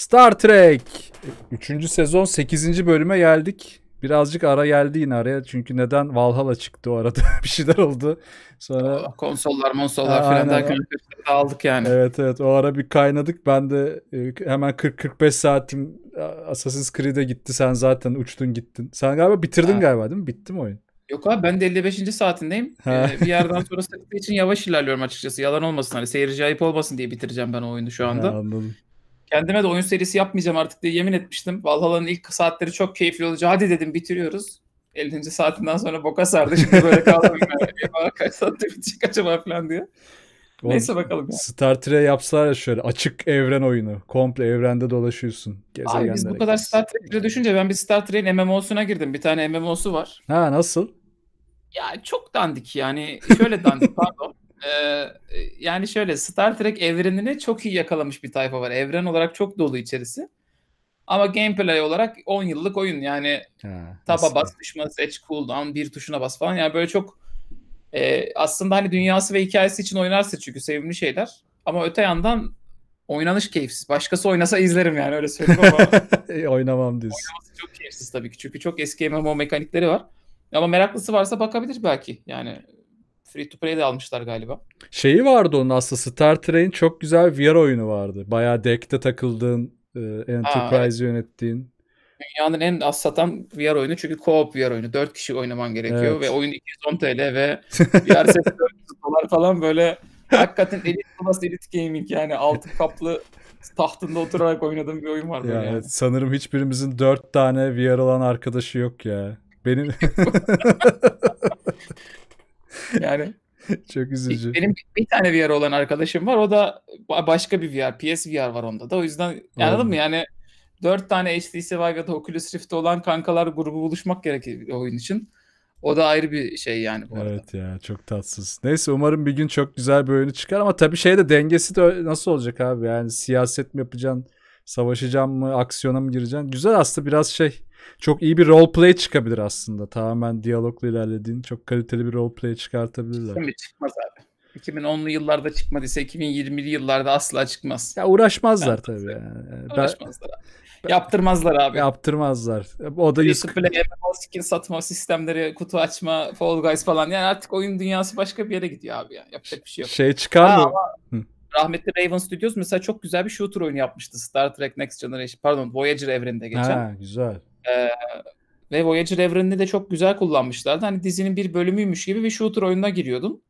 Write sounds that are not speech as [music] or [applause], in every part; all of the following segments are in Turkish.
Star Trek üçüncü sezon sekizinci bölüme geldik. Birazcık ara geldi yine araya. Çünkü neden Valhalla çıktı o arada. [laughs] bir şeyler oldu. Sonra konsollar, monsollar falan derken aldık yani. Evet evet. O ara bir kaynadık. Ben de e, hemen 40 45 saatim Assassin's Creed'e gitti. Sen zaten uçtun gittin. Sen galiba bitirdin ha. galiba değil mi? Bitti mi oyun? Yok abi ben de 55. saatindeyim. Ee, bir yerden sonra için yavaş ilerliyorum açıkçası. Yalan olmasın hani seyirci ayıp olmasın diye bitireceğim ben o oyunu şu anda. Ha, anladım. Kendime de oyun serisi yapmayacağım artık diye yemin etmiştim. Valhalla'nın ilk saatleri çok keyifli olacak. Hadi dedim bitiriyoruz. 50. saatinden sonra boka sardı. Şimdi böyle kaldım. [laughs] yani. Kaç saatte bitecek acaba falan diye. Oğlum, Neyse bakalım. Ya. Star Trek yapsalar ya şöyle açık evren oyunu. Komple evrende dolaşıyorsun. Abi biz bu kadar Star Trek'e düşünce ben bir Star Trek'in MMO'suna girdim. Bir tane MMO'su var. Ha nasıl? Ya çok dandik yani. Şöyle dandik [laughs] pardon. Ee, e, yani şöyle Star Trek evrenini çok iyi yakalamış bir tayfa var. Evren olarak çok dolu içerisi. Ama gameplay olarak 10 yıllık oyun yani ha, taba aslında. bas düşman seç cooldown bir tuşuna bas falan yani böyle çok e, aslında hani dünyası ve hikayesi için oynarsa çünkü sevimli şeyler ama öte yandan oynanış keyifsiz. Başkası oynasa izlerim yani öyle söyleyeyim ama. [laughs] E, oynamam diyorsun. Oynaması çok keyifsiz tabii ki çünkü çok eski MMO mekanikleri var. Ama meraklısı varsa bakabilir belki yani Free to play de almışlar galiba. Şeyi vardı onun aslında Star Train çok güzel VR oyunu vardı. Bayağı deck'te takıldığın, e, Enterprise ha, yönettiğin. Dünyanın en az satan VR oyunu çünkü co-op VR oyunu. 4 kişi oynaman gerekiyor evet. ve oyun 210 TL ve VR sesi 400 dolar falan böyle hakikaten elit class elit gaming yani altın kaplı tahtında oturarak oynadığım bir oyun var böyle. yani. Sanırım hiçbirimizin 4 tane VR olan arkadaşı yok ya. Benim [laughs] yani [laughs] çok üzücü. Benim bir tane VR olan arkadaşım var. O da başka bir VR. PS VR var onda da. O yüzden anladın mı? Yani dört tane HTC Vive ya da Oculus Rift olan kankalar grubu buluşmak gerekiyor oyun için. O da ayrı bir şey yani bu evet arada. Evet ya çok tatsız. Neyse umarım bir gün çok güzel bir oyunu çıkar ama tabii şey de dengesi de nasıl olacak abi? Yani siyaset mi yapacaksın? Savaşacaksın mı? Aksiyona mı gireceksin? Güzel aslında biraz şey çok iyi bir role play çıkabilir aslında. Tamamen diyalogla ilerlediğin çok kaliteli bir role play çıkartabilirler. Tabii çıkmaz abi. 2010'lu yıllarda çıkmadıysa 2020'li yıllarda asla çıkmaz. Ya uğraşmazlar tabii. Yani. Uğraşmazlar. Ben, yaptırmazlar abi. Yaptırmazlar. O da yüz... Play, skin satma sistemleri, kutu açma, Fall Guys falan. Yani artık oyun dünyası başka bir yere gidiyor abi. Yani. Yapacak bir şey yok. Şey çıkar mı? rahmetli Raven Studios mesela çok güzel bir shooter oyunu yapmıştı. Star Trek Next Generation. Pardon Voyager evreninde geçen. Ha, güzel. Ee, ve Voyager evrenini de çok güzel kullanmışlardı. Hani dizinin bir bölümüymüş gibi bir shooter oyununa giriyordum.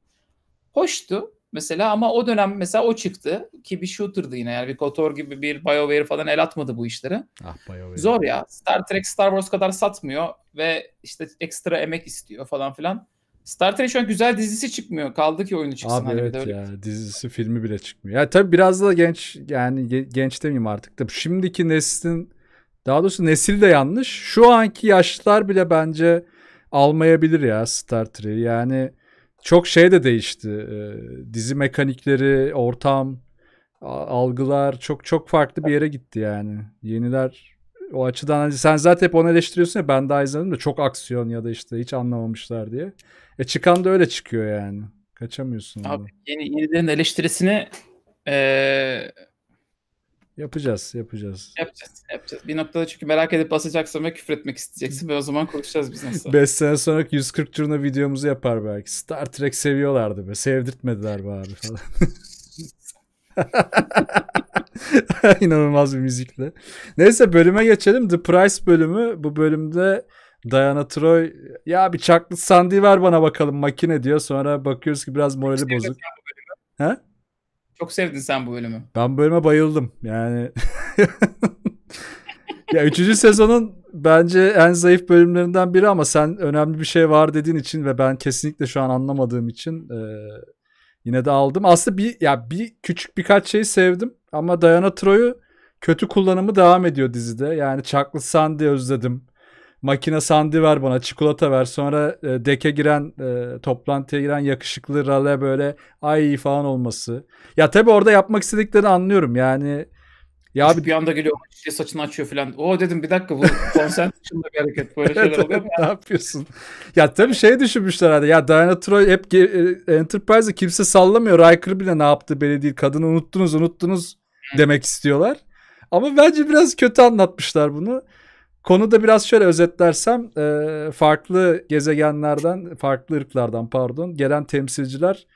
Hoştu mesela ama o dönem mesela o çıktı ki bir shooter'dı yine yani bir KOTOR gibi bir BioWare falan el atmadı bu işlere. Ah BioWare. Zor ya. Star Trek Star Wars kadar satmıyor ve işte ekstra emek istiyor falan filan. Star Trek şu an güzel dizisi çıkmıyor. Kaldı ki oyunu çıksın. Abi hani evet ya dizisi filmi bile çıkmıyor. Ya tabii biraz da genç yani genç demeyeyim artık da şimdiki neslin daha doğrusu nesil de yanlış. Şu anki yaşlılar bile bence almayabilir ya Star Trek'i. Yani çok şey de değişti. E, dizi mekanikleri, ortam, algılar çok çok farklı bir yere gitti yani. Yeniler o açıdan hani sen zaten hep onu eleştiriyorsun ya ben daha izledim de çok aksiyon ya da işte hiç anlamamışlar diye. E çıkan da öyle çıkıyor yani. Kaçamıyorsun. Abi yeni, yenilerin eleştirisini ee, Yapacağız, yapacağız. Yapacağız, yapacağız. Bir noktada çünkü merak edip basacaksın ve küfretmek isteyeceksin ve o zaman konuşacağız biz nasıl. 5 [laughs] sene sonra 140 turuna videomuzu yapar belki. Star Trek seviyorlardı be. Sevdirtmediler be falan. [laughs] İnanılmaz bir müzikle. Neyse bölüme geçelim. The Price bölümü. Bu bölümde Diana Troy ya bir çaklı sandığı ver bana bakalım makine diyor. Sonra bakıyoruz ki biraz morali bozuk. Ha? Çok sevdin sen bu bölümü. Ben bölüme bayıldım. Yani [laughs] ya üçüncü sezonun bence en zayıf bölümlerinden biri ama sen önemli bir şey var dediğin için ve ben kesinlikle şu an anlamadığım için e, yine de aldım. Aslında bir ya bir küçük birkaç şeyi sevdim ama Diana Troy'u kötü kullanımı devam ediyor dizide. Yani Chuck'lı Sandy özledim makine sandı ver bana çikolata ver sonra e, deke giren e, toplantıya giren yakışıklı rale böyle ay falan olması. Ya tabi orada yapmak istediklerini anlıyorum yani. Ya bir bir anda geliyor işte saçını açıyor falan. O dedim bir dakika bu konser [laughs] bir hareket böyle şeyler evet, ne yapıyorsun? Ya tabii şey düşünmüşler hadi. Ya Diana Troy hep e, Enterprise'ı kimse sallamıyor. Riker bile ne yaptı belli değil. Kadını unuttunuz unuttunuz demek istiyorlar. Ama bence biraz kötü anlatmışlar bunu. Konuda biraz şöyle özetlersem e, farklı gezegenlerden, farklı ırklardan pardon gelen temsilciler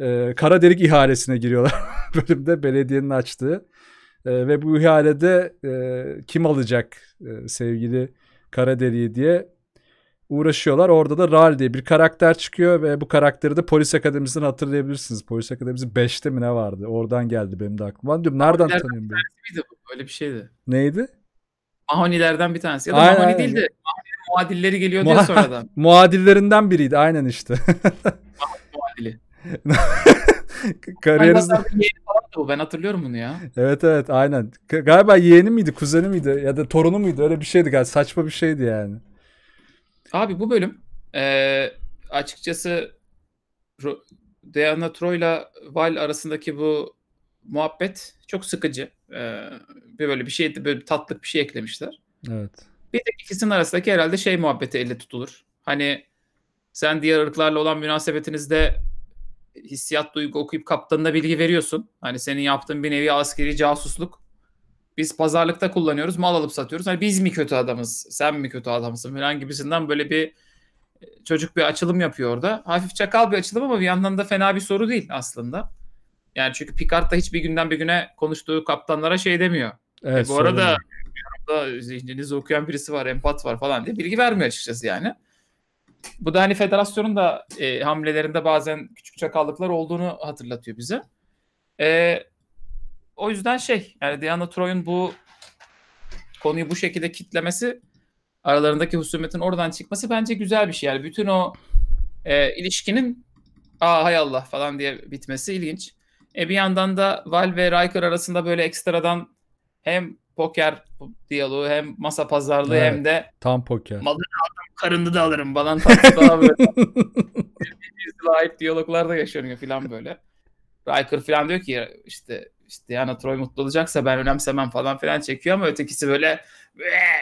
e, kara delik ihalesine giriyorlar [laughs] bölümde belediyenin açtığı. E, ve bu ihalede e, kim alacak e, sevgili kara deliği diye uğraşıyorlar. Orada da Ral diye bir karakter çıkıyor ve bu karakteri de Polis Akademisi'nden hatırlayabilirsiniz. Polis Akademisi 5'te mi ne vardı? Oradan geldi benim de aklıma. Ben diyorum nereden tanıyorum ben? Öyle bir şeydi. Neydi? Mahonilerden bir tanesi. Ya da aynen, Mahoni aynen. değil de muadilleri geliyor Muha- diye sonradan. [laughs] muadillerinden biriydi aynen işte. muadili. [laughs] Kariyerinizde... Galiba ben hatırlıyorum bunu ya. Evet evet aynen. Galiba yeğeni miydi, kuzeni miydi ya da torunu muydu öyle bir şeydi galiba. Saçma bir şeydi yani. Abi bu bölüm e, açıkçası Ro- Diana Troy'la Val arasındaki bu muhabbet çok sıkıcı. Ee, böyle bir şey böyle bir tatlık bir şey eklemişler. Evet. Bir de ikisinin arasındaki herhalde şey muhabbeti elle tutulur. Hani sen diğer ırklarla olan münasebetinizde hissiyat duygu okuyup kaptanına bilgi veriyorsun. Hani senin yaptığın bir nevi askeri casusluk. Biz pazarlıkta kullanıyoruz, mal alıp satıyoruz. Hani biz mi kötü adamız, sen mi kötü adamsın falan gibisinden böyle bir e, çocuk bir açılım yapıyor orada. Hafif çakal bir açılım ama bir yandan da fena bir soru değil aslında. Yani çünkü Picard da hiçbir günden bir güne konuştuğu kaptanlara şey demiyor. E, evet, e bu arada da zihninizi okuyan birisi var, empat var falan diye bilgi vermiyor açıkçası yani. Bu da hani federasyonun da e, hamlelerinde bazen küçük çakallıklar olduğunu hatırlatıyor bize. E, o yüzden şey yani Diana Troy'un bu konuyu bu şekilde kitlemesi aralarındaki husumetin oradan çıkması bence güzel bir şey. Yani bütün o e, ilişkinin aa hay Allah falan diye bitmesi ilginç. E bir yandan da Val ve Riker arasında böyle ekstradan hem poker diyaloğu hem masa pazarlığı evet, hem de tam poker. Malını aldım karını da alırım falan tatlı daha böyle. ait [laughs] diyaloglar da yaşanıyor falan böyle. Riker falan diyor ki işte işte yani Troy mutlu olacaksa ben önemsemem falan filan çekiyor ama ötekisi böyle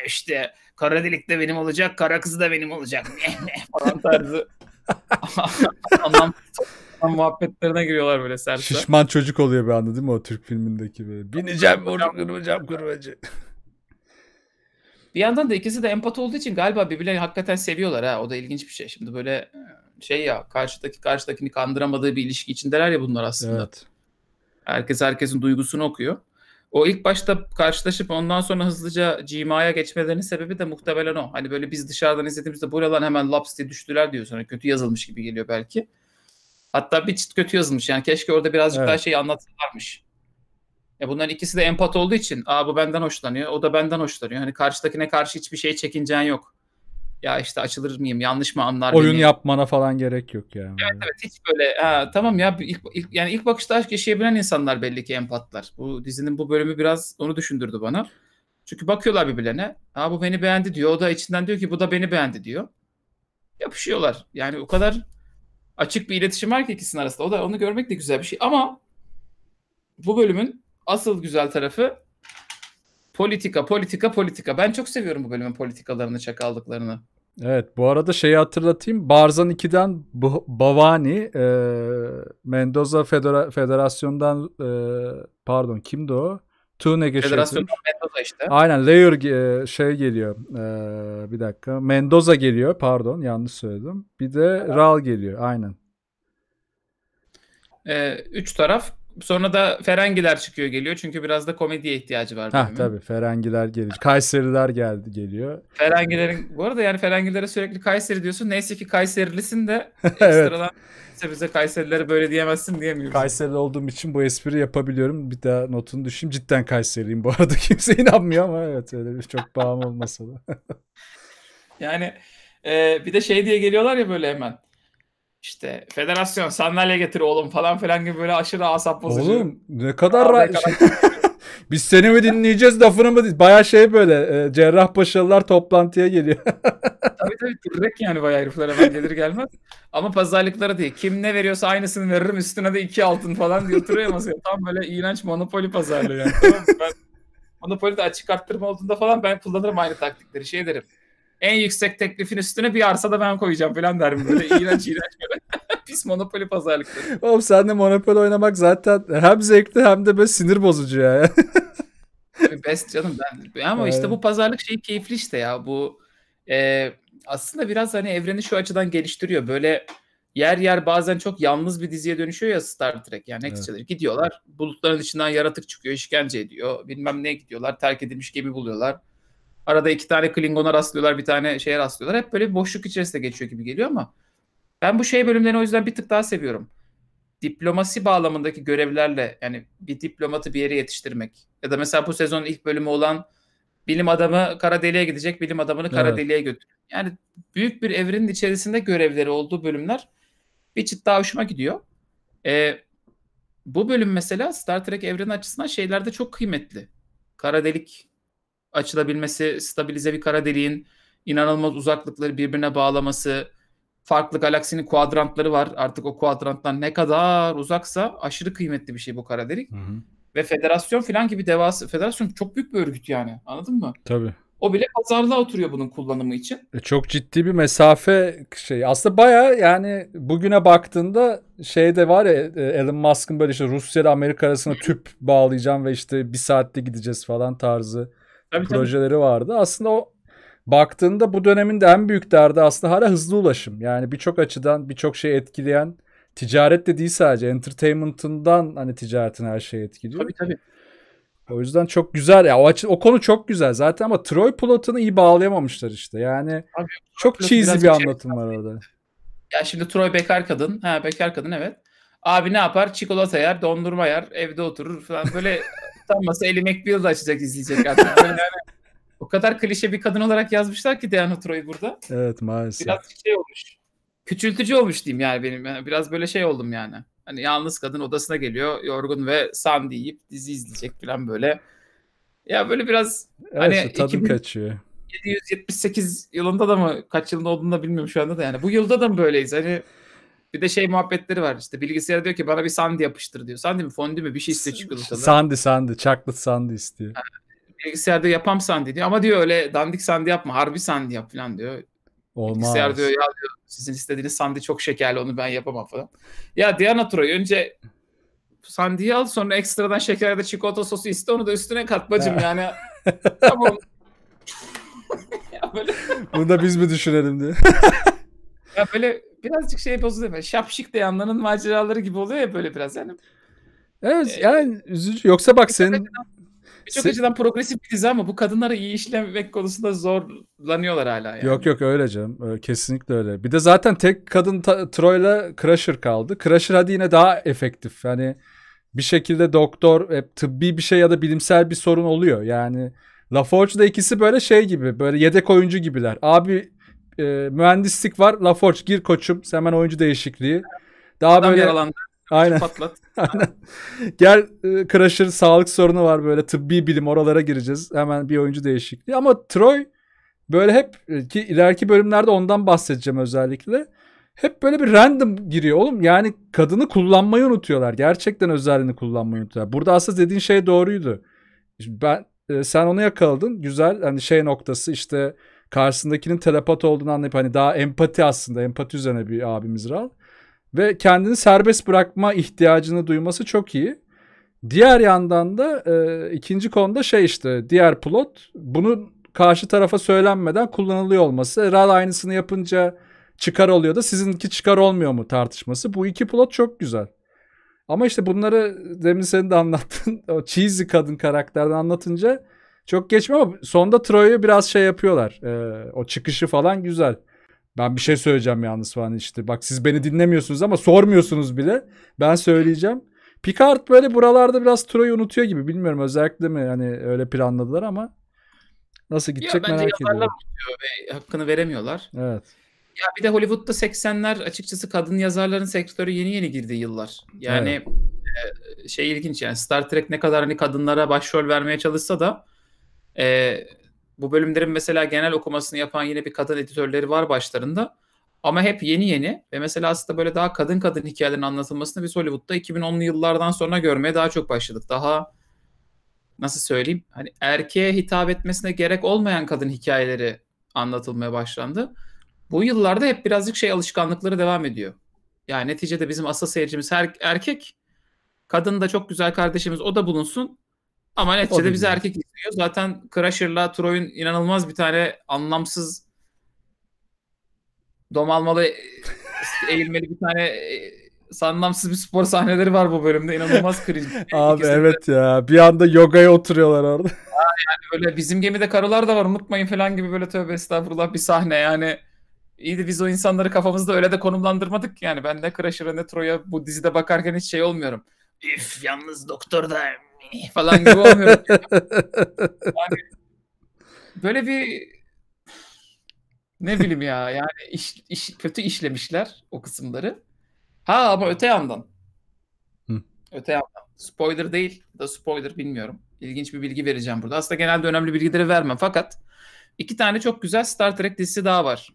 işte kara delik de benim olacak, kara kızı da benim olacak [laughs] falan tarzı. [laughs] Anlam muhabbetlerine giriyorlar böyle serse. Şişman çocuk oluyor bir anda değil mi o Türk filmindeki böyle. Bineceğim vurup kırmayacağım kırmacı. Bir yandan da ikisi de empat olduğu için galiba birbirlerini hakikaten seviyorlar ha. O da ilginç bir şey. Şimdi böyle e, şey ya karşıdaki karşıdakini kandıramadığı bir ilişki içindeler ya bunlar aslında. Evet. Herkes herkesin duygusunu okuyor. O ilk başta karşılaşıp ondan sonra hızlıca cimaya geçmelerinin sebebi de muhtemelen o. Hani böyle biz dışarıdan izlediğimizde buradan hemen laps diye düştüler diyor sonra kötü yazılmış gibi geliyor belki. Hatta bir çıt kötü yazılmış. Yani keşke orada birazcık evet. daha şey anlatırlarmış. Ya e, bunların ikisi de empat olduğu için aa bu benden hoşlanıyor, o da benden hoşlanıyor. Hani karşıdakine karşı hiçbir şey çekincen yok. Ya işte açılır mıyım, yanlış mı anlar Oyun beni? yapmana falan gerek yok yani. Evet evet hiç böyle ha, tamam ya ilk, ilk, yani ilk bakışta aşk yaşayabilen insanlar belli ki empatlar. Bu dizinin bu bölümü biraz onu düşündürdü bana. Çünkü bakıyorlar birbirlerine. Ha bu beni beğendi diyor. O da içinden diyor ki bu da beni beğendi diyor. Yapışıyorlar. Yani o kadar açık bir iletişim var ki ikisinin arasında. O da onu görmek de güzel bir şey. Ama bu bölümün asıl güzel tarafı politika, politika, politika. Ben çok seviyorum bu bölümün politikalarını, çakaldıklarını. Evet bu arada şeyi hatırlatayım. Barzan 2'den Bavani e, Mendoza Federa- Federasyon'dan e, pardon kimdi o? Two negotiation. Federasyon'dan Mendoza işte. Aynen layer e, şey geliyor. E, bir dakika. Mendoza geliyor pardon yanlış söyledim. Bir de evet. Ral geliyor aynen. Ee, üç taraf Sonra da Ferengiler çıkıyor geliyor. Çünkü biraz da komediye ihtiyacı var. Ha tabii Ferengiler geliyor. Kayseriler geldi geliyor. Ferengilerin bu arada yani Ferengilere sürekli Kayseri diyorsun. Neyse ki Kayserilisin de [laughs] ekstradan evet. bize Kayserilere böyle diyemezsin diyemiyoruz. Kayserili olduğum için bu espri yapabiliyorum. Bir daha notunu düşeyim. Cidden Kayseriyim. bu arada. [laughs] Kimse inanmıyor ama evet öyle bir çok bağım olmasa da. [laughs] yani e, bir de şey diye geliyorlar ya böyle hemen işte federasyon sandalye getir oğlum falan filan gibi böyle aşırı asap bozucu. Oğlum ne kadar ra- şey. [laughs] Biz seni mi dinleyeceğiz lafını mı? Baya şey böyle e, Cerrahpaşalılar toplantıya geliyor. [laughs] tabii tabii direkt yani bayağı herifler hemen gelir gelmez. Ama pazarlıklara değil. Kim ne veriyorsa aynısını veririm üstüne de iki altın falan diye oturuyor masaya. Tam böyle iğrenç monopoli pazarlığı yani. Tamam ben Monopoly'de açık arttırma olduğunda falan ben kullanırım aynı taktikleri. Şey derim en yüksek teklifin üstüne bir arsa da ben koyacağım falan derim böyle [laughs] iğrenç iğrenç böyle. [laughs] Pis monopoli pazarlıkları. Oğlum sen de monopoli oynamak zaten hem zevkli hem de böyle sinir bozucu ya. Best canım ben. Ama Aynen. işte bu pazarlık şeyi keyifli işte ya bu e, aslında biraz hani evreni şu açıdan geliştiriyor. Böyle yer yer bazen çok yalnız bir diziye dönüşüyor ya Star Trek yani Next evet. gidiyorlar bulutların içinden yaratık çıkıyor işkence ediyor bilmem ne gidiyorlar terk edilmiş gemi buluyorlar Arada iki tane Klingon'a rastlıyorlar, bir tane şeye rastlıyorlar. Hep böyle bir boşluk içerisinde geçiyor gibi geliyor ama ben bu şey bölümlerini o yüzden bir tık daha seviyorum. Diplomasi bağlamındaki görevlerle yani bir diplomatı bir yere yetiştirmek ya da mesela bu sezonun ilk bölümü olan bilim adamı kara deliğe gidecek, bilim adamını kara evet. deliğe götürüyor. Yani büyük bir evrenin içerisinde görevleri olduğu bölümler bir çıt daha hoşuma gidiyor. Ee, bu bölüm mesela Star Trek evreni açısından şeylerde çok kıymetli. Kara delik açılabilmesi, stabilize bir kara deliğin inanılmaz uzaklıkları birbirine bağlaması, farklı galaksinin kuadrantları var. Artık o kuadranttan ne kadar uzaksa aşırı kıymetli bir şey bu kara delik. Hı hı. Ve federasyon filan gibi devası, federasyon çok büyük bir örgüt yani anladın mı? Tabii. O bile pazarlığa oturuyor bunun kullanımı için. E çok ciddi bir mesafe şey. Aslında baya yani bugüne baktığında şey de var ya e, Elon Musk'ın böyle işte Rusya ile Amerika arasında tüp bağlayacağım ve işte bir saatte gideceğiz falan tarzı tabii, projeleri tabii. vardı. Aslında o baktığında bu dönemin de en büyük derdi aslında hala hızlı ulaşım. Yani birçok açıdan birçok şey etkileyen ticaret de değil sadece entertainment'ından hani ticaretin her şeyi etkiliyor. Tabii tabii. O yüzden çok güzel ya o, açı, o konu çok güzel zaten ama Troy plotunu iyi bağlayamamışlar işte. Yani Abi, çok cheesy bir şey anlatım şey. var orada. Ya şimdi Troy bekar kadın. Ha bekar kadın evet. Abi ne yapar? Çikolata yer, dondurma yer, evde oturur falan. Böyle [laughs] utanmasa eli McBeal açacak izleyecek artık. [laughs] yani, hani o kadar klişe bir kadın olarak yazmışlar ki Diana Troy burada. Evet maalesef. Biraz şey olmuş. Küçültücü olmuş diyeyim yani benim. Yani biraz böyle şey oldum yani. Hani yalnız kadın odasına geliyor yorgun ve Sandy yiyip dizi izleyecek falan böyle. Ya böyle biraz evet, hani tadım kaçıyor. 778 yılında da mı kaç yılında olduğunu da bilmiyorum şu anda da yani. Bu yılda da mı böyleyiz? Hani bir de şey muhabbetleri var işte bilgisayara diyor ki bana bir sandy yapıştır diyor. Sandy mi fondü mü bir şey iste çikolatalı. Sandy sandy chocolate sandy istiyor. Ha, bilgisayarda yapam sandy diyor ama diyor öyle dandik sandy yapma harbi sandy yap falan diyor. Olmaz. Bilgisayar diyor ya diyor sizin istediğiniz sandy çok şekerli onu ben yapamam falan. Ya Diana Troy önce sandiyi al sonra ekstradan şekerde çikolata sosu iste onu da üstüne kat bacım yani. [laughs] tamam. ya böyle... Bunu da biz mi düşünelim diye. [laughs] Ya böyle birazcık şey bozuluyor. Böyle şapşik de yanların maceraları gibi oluyor ya böyle biraz yani. Evet ee, yani üzücü. Yoksa bak senin Birçok Se... açıdan progresif bir dizi ama bu kadınları iyi işlemek konusunda zorlanıyorlar hala yani. Yok yok öyle canım. Kesinlikle öyle. Bir de zaten tek kadın ta- Troy'la Crusher kaldı. Crusher hadi yine daha efektif. Hani bir şekilde doktor hep tıbbi bir şey ya da bilimsel bir sorun oluyor. Yani LaForge'da ikisi böyle şey gibi böyle yedek oyuncu gibiler. Abi e, mühendislik var. Laforge gir koçum. Sen ben oyuncu değişikliği. Daha Adam böyle yaralandı. Aynen. Patlat. [laughs] Aynen. Gel e, Crusher sağlık sorunu var böyle tıbbi bilim oralara gireceğiz. Hemen bir oyuncu değişikliği. Ama Troy böyle hep e, ki ileriki bölümlerde ondan bahsedeceğim özellikle. Hep böyle bir random giriyor oğlum. Yani kadını kullanmayı unutuyorlar. Gerçekten özelliğini kullanmayı unutuyorlar. Burada aslında dediğin şey doğruydu. ben e, sen onu yakaladın. Güzel hani şey noktası işte karşısındakinin telepat olduğunu anlayıp hani daha empati aslında empati üzerine bir abimiz Ral. Ve kendini serbest bırakma ihtiyacını duyması çok iyi. Diğer yandan da e, ikinci konuda şey işte diğer plot bunun karşı tarafa söylenmeden kullanılıyor olması. Ral aynısını yapınca çıkar oluyor da sizinki çıkar olmuyor mu tartışması. Bu iki plot çok güzel. Ama işte bunları demin senin de anlattın. [laughs] O cheesy kadın karakterden anlatınca çok geçme ama sonda Troy'u biraz şey yapıyorlar. Ee, o çıkışı falan güzel. Ben bir şey söyleyeceğim yalnız falan işte. Bak siz beni dinlemiyorsunuz ama sormuyorsunuz bile. Ben söyleyeceğim. Picard böyle buralarda biraz Troy'u unutuyor gibi. Bilmiyorum özellikle mi hani öyle planladılar ama nasıl gidecek ya, merak ediyorum. Ve hakkını veremiyorlar. Evet. Ya bir de Hollywood'da 80'ler açıkçası kadın yazarların sektörü yeni yeni girdiği yıllar. Yani evet. E, şey ilginç yani Star Trek ne kadar hani kadınlara başrol vermeye çalışsa da e, bu bölümlerin mesela genel okumasını yapan yine bir kadın editörleri var başlarında. Ama hep yeni yeni ve mesela aslında böyle daha kadın kadın hikayelerin anlatılmasını biz Hollywood'da 2010'lu yıllardan sonra görmeye daha çok başladık. Daha nasıl söyleyeyim hani erkeğe hitap etmesine gerek olmayan kadın hikayeleri anlatılmaya başlandı. Bu yıllarda hep birazcık şey alışkanlıkları devam ediyor. Yani neticede bizim asıl seyircimiz her erkek. Kadın da çok güzel kardeşimiz o da bulunsun. Ama neticede biz erkek izliyor. Zaten Crusher'la Troy'un inanılmaz bir tane anlamsız domalmalı [laughs] eğilmeli bir tane e, anlamsız bir spor sahneleri var bu bölümde. İnanılmaz cringe. [laughs] Abi İkisinde. evet ya. Bir anda yogaya oturuyorlar orada. [laughs] yani böyle bizim gemide karılar da var unutmayın falan gibi böyle tövbe estağfurullah bir sahne yani. İyi biz o insanları kafamızda öyle de konumlandırmadık yani. Ben ne Crusher'a ne Troy'a bu dizide bakarken hiç şey olmuyorum. Üf yalnız doktor da falan gibi olmuyor. [laughs] yani böyle bir ne bileyim ya yani iş, iş, kötü işlemişler o kısımları. Ha ama öte yandan. Hı. Öte yandan. Spoiler değil da spoiler bilmiyorum. İlginç bir bilgi vereceğim burada. Aslında genelde önemli bilgileri vermem fakat iki tane çok güzel Star Trek dizisi daha var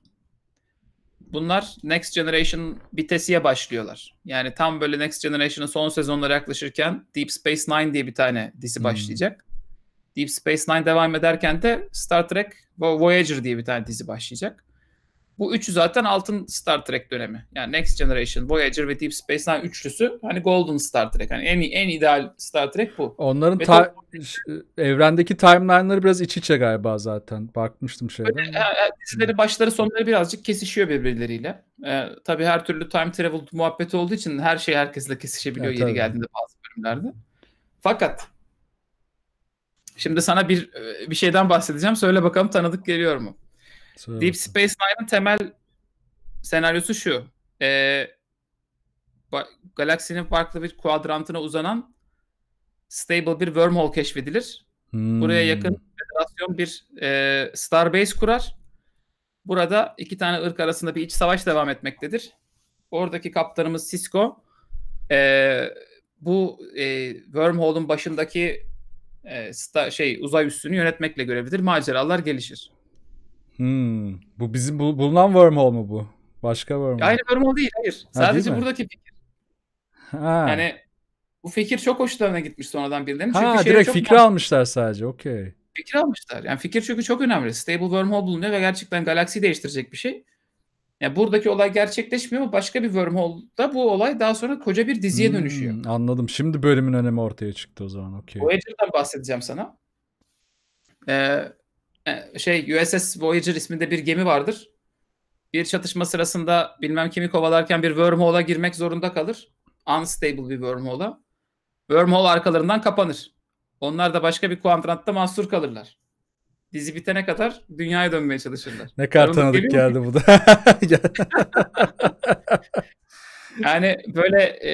bunlar Next Generation bitesiye başlıyorlar. Yani tam böyle Next Generation'ın son sezonlara yaklaşırken Deep Space Nine diye bir tane dizi hmm. başlayacak. Deep Space Nine devam ederken de Star Trek Voyager diye bir tane dizi başlayacak. Bu üçü zaten altın Star Trek dönemi. Yani Next Generation, Voyager ve Deep Space Nine üçlüsü hani Golden Star Trek. Hani en en ideal Star Trek bu. Onların ve ta- e, evrendeki timeline'ları biraz iç içe galiba zaten. Bakmıştım şeyden. Böyle, e, dizileri başları sonları birazcık kesişiyor birbirleriyle. E, tabii her türlü time travel muhabbeti olduğu için her şey herkesle kesişebiliyor evet, yeri geldiğinde bazı bölümlerde. Fakat şimdi sana bir e, bir şeyden bahsedeceğim. Söyle bakalım tanıdık geliyor mu? Deep Space Nine'ın temel senaryosu şu. E, galaksinin farklı bir kuadrantına uzanan stable bir wormhole keşfedilir. Hmm. Buraya yakın federasyon bir e, starbase kurar. Burada iki tane ırk arasında bir iç savaş devam etmektedir. Oradaki kaptanımız Cisco e, bu e, wormhole'un başındaki e, sta, şey uzay üssünü yönetmekle görevlidir. Maceralar gelişir. Hmm, bu bizim bu, bulunan wormhole mu bu? Başka wormhole. Aynı wormhole değil hayır. Ha, Sadece değil buradaki fikir. Ha. Yani bu fikir çok hoşlarına gitmiş sonradan birilerinin. Çünkü ha direkt çok fikri mantıklı. almışlar sadece okey. Fikir almışlar. Yani fikir çünkü çok önemli. Stable wormhole bulunuyor ve gerçekten galaksi değiştirecek bir şey. Yani buradaki olay gerçekleşmiyor ama başka bir wormhole'da bu olay daha sonra koca bir diziye hmm, dönüşüyor. Anladım. Şimdi bölümün önemi ortaya çıktı o zaman. Okay. Voyager'dan bahsedeceğim sana. Ee, e, şey USS Voyager isminde bir gemi vardır. Bir çatışma sırasında bilmem kimi kovalarken bir wormhole'a girmek zorunda kalır. Unstable bir wormhole'a. Wormhole arkalarından kapanır. Onlar da başka bir kuadrantta mahsur kalırlar. Dizi bitene kadar dünyaya dönmeye çalışırlar. Ne kadar tanıdık geldi bu da. [laughs] yani böyle e,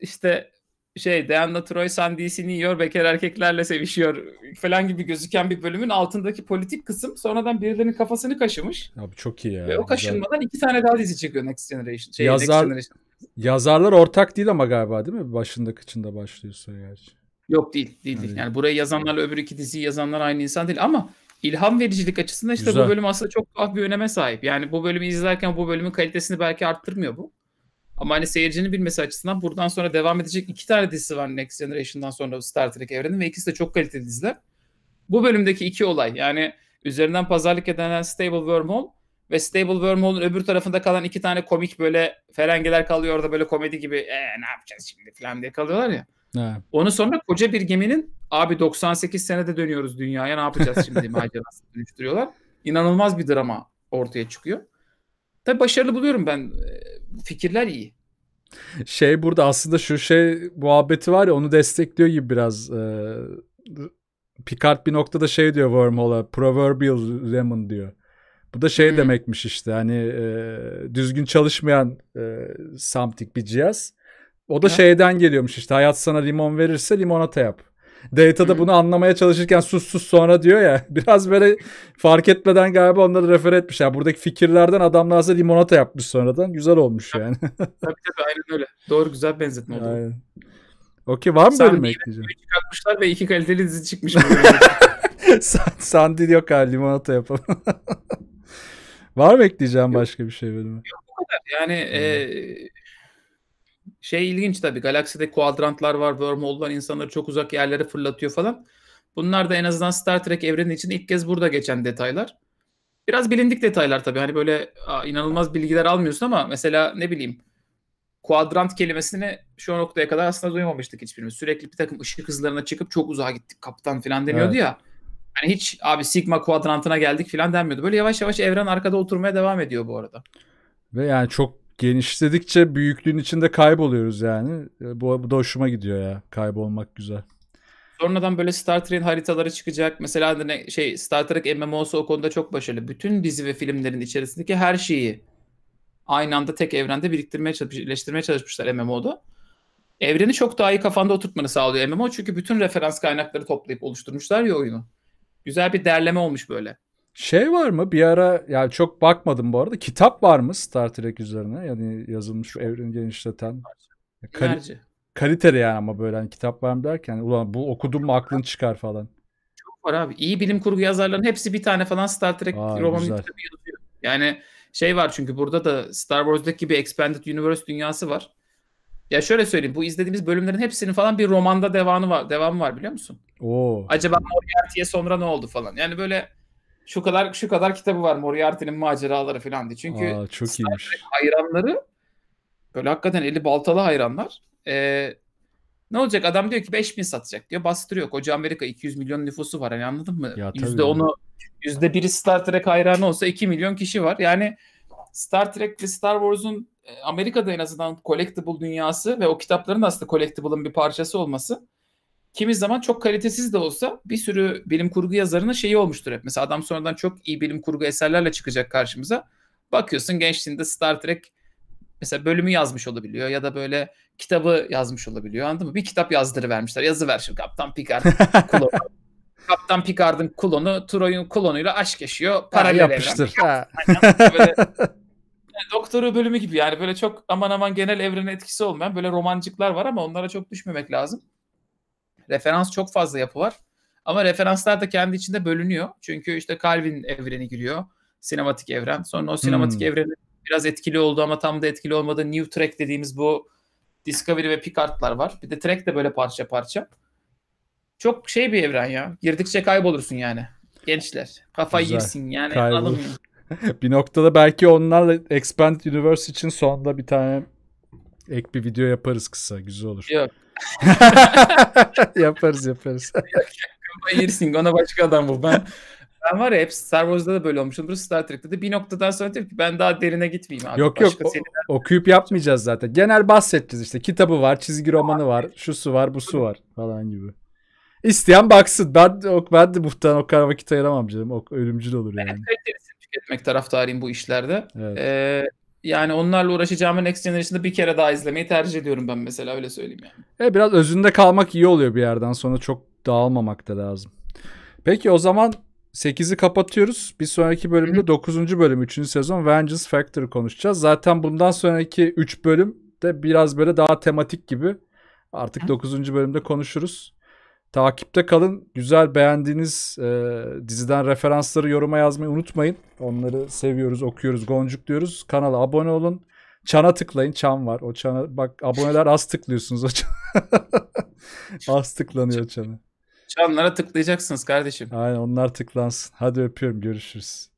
işte şey Deanna Troy DC'ni yiyor, bekar erkeklerle sevişiyor falan gibi gözüken bir bölümün altındaki politik kısım sonradan birilerinin kafasını kaşımış. Abi çok iyi ya. Ve o kaşınmadan güzel. iki tane daha dizi çıkıyor Next Generation. Şey, Yazar, Next Generation. Yazarlar ortak değil ama galiba değil mi? Başında kıçında başlıyorsun soru gerçi. Yok değil, değil, değil. Yani burayı yazanlarla öbür iki diziyi yazanlar aynı insan değil ama ilham vericilik açısından işte Güzel. bu bölüm aslında çok tuhaf bir öneme sahip. Yani bu bölümü izlerken bu bölümün kalitesini belki arttırmıyor bu. Ama hani seyircinin bilmesi açısından buradan sonra devam edecek iki tane dizisi var Next Generation'dan sonra Star Trek evrenin ve ikisi de çok kaliteli diziler. Bu bölümdeki iki olay yani üzerinden pazarlık edilen Stable Wormhole ve Stable Wormhole'un öbür tarafında kalan iki tane komik böyle ferengeler kalıyor orada böyle komedi gibi ee, ne yapacağız şimdi falan diye kalıyorlar ya. Evet. Onu sonra koca bir geminin abi 98 senede dönüyoruz dünyaya ne yapacağız şimdi [laughs] macerasını dönüştürüyorlar. İnanılmaz bir drama ortaya çıkıyor. Tabii başarılı buluyorum ben. Ee, fikirler iyi. Şey burada aslında şu şey muhabbeti var ya onu destekliyor gibi biraz. Ee, Picard bir noktada şey diyor Wormhole'a proverbial lemon diyor. Bu da şey hmm. demekmiş işte hani e, düzgün çalışmayan e, something bir cihaz. O da ya. şeyden geliyormuş işte hayat sana limon verirse limonata yap. Data da bunu anlamaya çalışırken sus sus sonra diyor ya. [laughs] Biraz böyle fark etmeden galiba onları refer etmiş Yani buradaki fikirlerden adamlarsa limonata yapmış sonradan. Güzel olmuş yani. tabii tabii aynen öyle. Doğru güzel benzetme oldu. Aynen. Okey var mı Sandy bölüm ekleyeceğim? Çıkartmışlar ve iki kaliteli dizi çıkmış. [laughs] [laughs] Sandil yok ha limonata yapalım. var mı ekleyeceğim başka bir şey bölüme? Yok bu kadar. Yani hmm. e, şey ilginç tabii. Galakside kuadrantlar var. Wormhole'lar insanları çok uzak yerlere fırlatıyor falan. Bunlar da en azından Star Trek evreni için ilk kez burada geçen detaylar. Biraz bilindik detaylar tabii. Hani böyle inanılmaz bilgiler almıyorsun ama mesela ne bileyim kuadrant kelimesini şu noktaya kadar aslında duymamıştık hiçbirimiz. Sürekli bir takım ışık hızlarına çıkıp çok uzağa gittik kaptan falan deniyordu evet. ya. Hani hiç abi sigma kuadrantına geldik falan denmiyordu. Böyle yavaş yavaş evren arkada oturmaya devam ediyor bu arada. Ve yani çok genişledikçe büyüklüğün içinde kayboluyoruz yani. E, bu, bu da hoşuma gidiyor ya. Kaybolmak güzel. Sonradan böyle Star Trek'in haritaları çıkacak. Mesela hani ne, şey Star Trek MMO'su o konuda çok başarılı. Bütün dizi ve filmlerin içerisindeki her şeyi aynı anda tek evrende biriktirmeye, birleştirmeye çalışmışlar MMO'da. Evreni çok daha iyi kafanda oturtmanı sağlıyor MMO. Çünkü bütün referans kaynakları toplayıp oluşturmuşlar ya oyunu. Güzel bir derleme olmuş böyle. Şey var mı bir ara yani çok bakmadım bu arada kitap var mı Star Trek üzerine yani yazılmış şu evreni genişleten Kali kaliteli yani ama böyle hani kitap var mı derken ulan bu okudum mu aklın çıkar falan. Çok var abi iyi bilim kurgu yazarların hepsi bir tane falan Star Trek Aa, romanı güzel. yazıyor. Yani şey var çünkü burada da Star Wars'daki bir Expanded Universe dünyası var. Ya şöyle söyleyeyim bu izlediğimiz bölümlerin hepsinin falan bir romanda devamı var, devamı var biliyor musun? Oo. Acaba Moriarty'ye sonra ne oldu falan. Yani böyle şu kadar şu kadar kitabı var Moriarty'nin maceraları falan diye. Çünkü Aa, çok iyiymiş. hayranları böyle hakikaten eli baltalı hayranlar. Ee, ne olacak adam diyor ki 5000 satacak diyor. Bastırıyor. Koca Amerika 200 milyon nüfusu var. Hani anladın mı? Yüzde onu, yüzde biri Star Trek hayranı olsa 2 milyon kişi var. Yani Star Trek ve Star Wars'un e, Amerika'da en azından collectible dünyası ve o kitapların aslında collectible'ın bir parçası olması kimi zaman çok kalitesiz de olsa bir sürü bilim kurgu yazarının şeyi olmuştur hep. Mesela adam sonradan çok iyi bilim kurgu eserlerle çıkacak karşımıza. Bakıyorsun gençliğinde Star Trek mesela bölümü yazmış olabiliyor ya da böyle kitabı yazmış olabiliyor anladın mı? Bir kitap yazdırı vermişler. Yazı ver şimdi Kaptan Picard [laughs] klonu. Kaptan Picard'ın klonu Troy'un klonuyla aşk yaşıyor. Paralel yapıştır. [laughs] doktoru bölümü gibi yani böyle çok aman aman genel evrene etkisi olmayan böyle romancıklar var ama onlara çok düşmemek lazım. Referans çok fazla yapı var. Ama referanslar da kendi içinde bölünüyor. Çünkü işte Calvin evreni giriyor. Sinematik evren. Sonra o sinematik hmm. evreni biraz etkili oldu ama tam da etkili olmadı. New Trek dediğimiz bu Discovery ve Picard'lar var. Bir de Trek de böyle parça parça. Çok şey bir evren ya. Girdikçe kaybolursun yani. Gençler. Kafayı Güzel. yersin yani. Alamıyorum. [laughs] bir noktada belki onlar Expand Universe için sonunda bir tane ek bir video yaparız kısa. Güzel olur. Yok [laughs] yaparız yaparız. Bayırsın ona başka adam bul. Ben ben var ya hep Star Wars'da da böyle olmuşum. olmuşumdur. Star Trek'te de bir noktadan sonra dedim ki ben daha derine gitmeyeyim abi. Yok yok seriden... o, okuyup yapmayacağız zaten. Genel bahsedeceğiz işte. Kitabı var, çizgi romanı var, şu su var, bu su var falan gibi. İsteyen baksın. Ben, ok, ben de muhtemelen o kadar vakit ayıramam canım. Ok, ölümcül olur yani. Ben tüketmek taraftarıyım bu işlerde. Evet. Ee, yani onlarla uğraşacağımı Next Generation'da bir kere daha izlemeyi tercih ediyorum ben mesela öyle söyleyeyim yani. E, biraz özünde kalmak iyi oluyor bir yerden sonra çok dağılmamak da lazım. Peki o zaman 8'i kapatıyoruz. Bir sonraki bölümde hı 9. bölüm 3. sezon Vengeance Factor konuşacağız. Zaten bundan sonraki 3 bölüm de biraz böyle daha tematik gibi. Artık hı 9. bölümde konuşuruz. Takipte kalın. Güzel beğendiğiniz e, diziden referansları yoruma yazmayı unutmayın. Onları seviyoruz, okuyoruz, goncukluyoruz. Kanala abone olun. Çana tıklayın. Çan var. O çana bak aboneler az tıklıyorsunuz o çana. [laughs] az tıklanıyor çana. Çanlara tıklayacaksınız kardeşim. Aynen onlar tıklansın. Hadi öpüyorum. Görüşürüz.